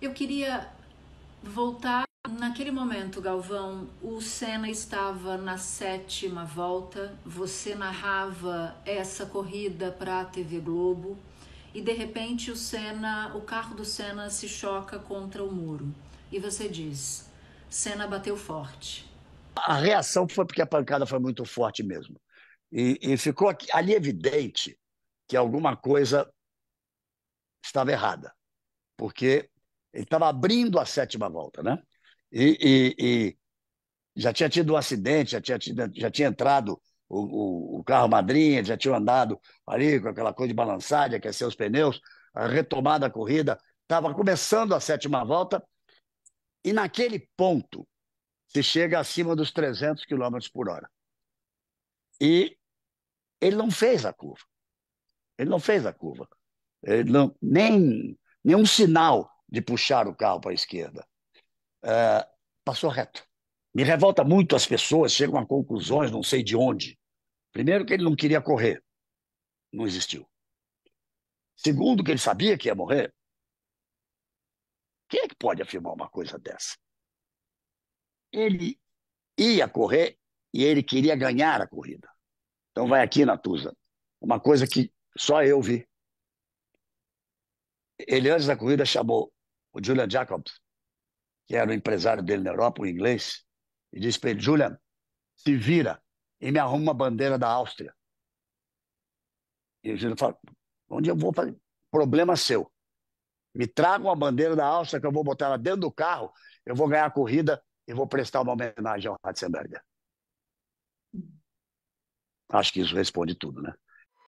Eu queria voltar naquele momento, Galvão. O Senna estava na sétima volta, você narrava essa corrida para a TV Globo e de repente o Senna, o carro do Senna se choca contra o muro. E você diz: Senna bateu forte. A reação foi porque a pancada foi muito forte mesmo. E, e ficou aqui, ali evidente que alguma coisa estava errada. Porque ele estava abrindo a sétima volta, né? E, e, e, já tinha tido um acidente, já tinha, tido, já tinha entrado o, o, o, carro madrinha, já tinha andado ali com aquela coisa de balançar, de aquecer os pneus, a retomada a corrida. Estava começando a sétima volta e naquele ponto se chega acima dos 300 km por hora. E ele não fez a curva. Ele não fez a curva. Ele não, nem nenhum sinal de puxar o carro para a esquerda. É, passou reto. Me revolta muito as pessoas chegam a conclusões, não sei de onde. Primeiro, que ele não queria correr. Não existiu. Segundo, que ele sabia que ia morrer. Quem é que pode afirmar uma coisa dessa? Ele ia correr e ele queria ganhar a corrida. Então vai aqui, Natuza. Uma coisa que só eu vi. Ele, antes da corrida, chamou o Julian Jacobs, que era o empresário dele na Europa, um inglês, e disse para ele: Julian, se vira e me arruma uma bandeira da Áustria. E o Julian falou: onde eu vou fazer? Problema seu. Me traga uma bandeira da Áustria que eu vou botar ela dentro do carro, eu vou ganhar a corrida e vou prestar uma homenagem ao Ratzenberger. Acho que isso responde tudo, né?